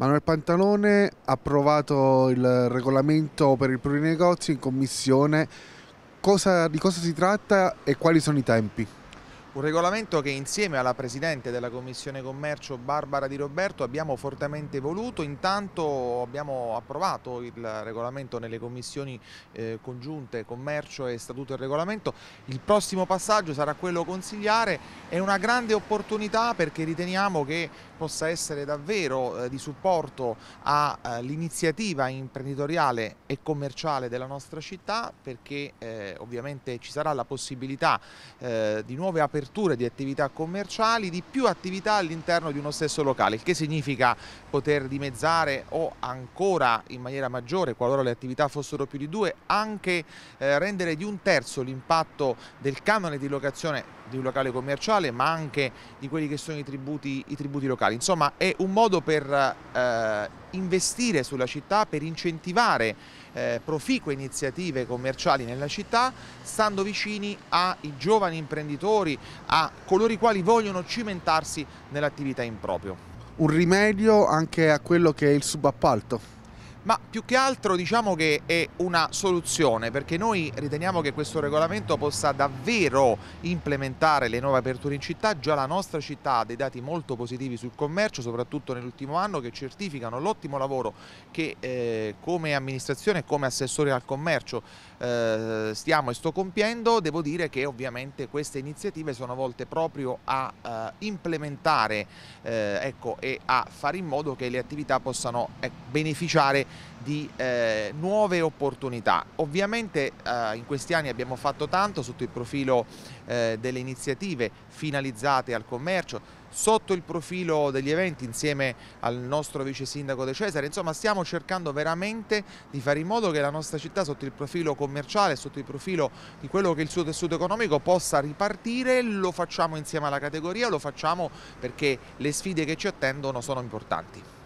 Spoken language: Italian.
Manuel Pantalone ha approvato il regolamento per il plurinegozi in commissione. Cosa, di cosa si tratta e quali sono i tempi? Un regolamento che insieme alla Presidente della Commissione Commercio Barbara Di Roberto abbiamo fortemente voluto, intanto abbiamo approvato il regolamento nelle commissioni eh, congiunte Commercio e Statuto e Regolamento, il prossimo passaggio sarà quello consigliare, è una grande opportunità perché riteniamo che possa essere davvero eh, di supporto all'iniziativa eh, imprenditoriale e commerciale della nostra città perché eh, ovviamente ci sarà la possibilità eh, di nuove aperture aperture di attività commerciali, di più attività all'interno di uno stesso locale, il che significa poter dimezzare o ancora in maniera maggiore, qualora le attività fossero più di due, anche eh, rendere di un terzo l'impatto del canone di locazione di un locale commerciale ma anche di quelli che sono i tributi, i tributi locali. Insomma è un modo per eh, investire sulla città, per incentivare eh, proficue iniziative commerciali nella città, stando vicini ai giovani imprenditori, a coloro i quali vogliono cimentarsi nell'attività in proprio. Un rimedio anche a quello che è il subappalto ma più che altro diciamo che è una soluzione perché noi riteniamo che questo regolamento possa davvero implementare le nuove aperture in città, già la nostra città ha dei dati molto positivi sul commercio soprattutto nell'ultimo anno che certificano l'ottimo lavoro che eh, come amministrazione e come assessore al commercio eh, stiamo e sto compiendo, devo dire che ovviamente queste iniziative sono volte proprio a eh, implementare eh, ecco, e a fare in modo che le attività possano ecco, beneficiare di eh, nuove opportunità. Ovviamente eh, in questi anni abbiamo fatto tanto sotto il profilo eh, delle iniziative finalizzate al commercio, sotto il profilo degli eventi insieme al nostro vice sindaco De Cesare, insomma stiamo cercando veramente di fare in modo che la nostra città sotto il profilo commerciale, sotto il profilo di quello che è il suo tessuto economico possa ripartire, lo facciamo insieme alla categoria, lo facciamo perché le sfide che ci attendono sono importanti.